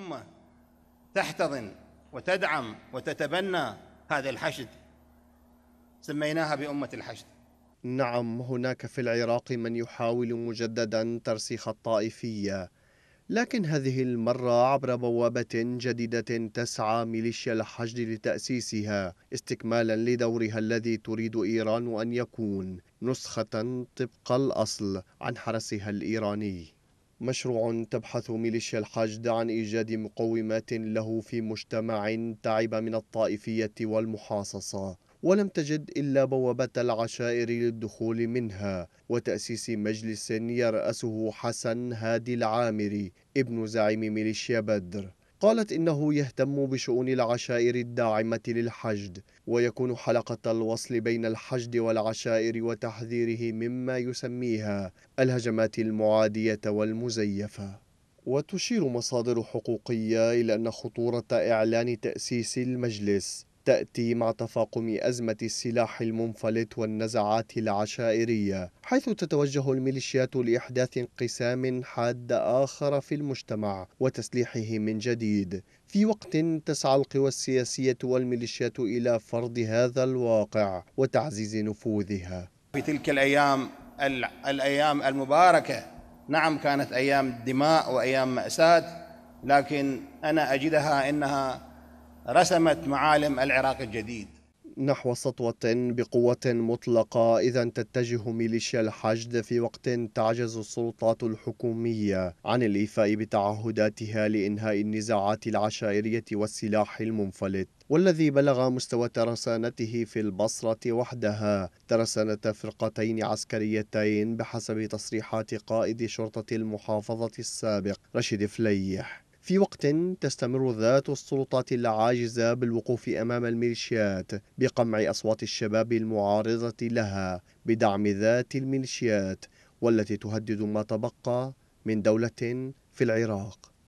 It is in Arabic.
الأمة تحتضن وتدعم وتتبنى هذا الحشد سميناها بأمة الحشد نعم هناك في العراق من يحاول مجددا ترسيخ الطائفية لكن هذه المرة عبر بوابة جديدة تسعى ميليشيا الحشد لتأسيسها استكمالا لدورها الذي تريد إيران أن يكون نسخة طبق الأصل عن حرسها الإيراني مشروع تبحث ميليشيا الحشد عن إيجاد مقومات له في مجتمع تعب من الطائفية والمحاصصة ولم تجد إلا بوابة العشائر للدخول منها وتأسيس مجلس يرأسه حسن هادي العامري ابن زعيم ميليشيا بدر قالت إنه يهتم بشؤون العشائر الداعمة للحشد ويكون حلقة الوصل بين الحشد والعشائر وتحذيره مما يسميها الهجمات المعادية والمزيفة وتشير مصادر حقوقية إلى أن خطورة إعلان تأسيس المجلس تأتي مع تفاقم أزمة السلاح المنفلت والنزعات العشائرية حيث تتوجه الميليشيات لإحداث انقسام حاد آخر في المجتمع وتسليحه من جديد في وقت تسعى القوى السياسية والميليشيات إلى فرض هذا الواقع وتعزيز نفوذها في تلك الأيام الأيام المباركة نعم كانت أيام دماء وأيام مأساة لكن أنا أجدها أنها رسمت معالم العراق الجديد نحو سطوة بقوة مطلقة إذا تتجه ميليشيا الحشد في وقت تعجز السلطات الحكومية عن الإيفاء بتعهداتها لإنهاء النزاعات العشائرية والسلاح المنفلت والذي بلغ مستوى ترسانته في البصرة وحدها ترسانة فرقتين عسكريتين بحسب تصريحات قائد شرطة المحافظة السابق رشيد فليح في وقت تستمر ذات السلطات العاجزة بالوقوف أمام الميليشيات بقمع أصوات الشباب المعارضة لها بدعم ذات الميليشيات والتي تهدد ما تبقى من دولة في العراق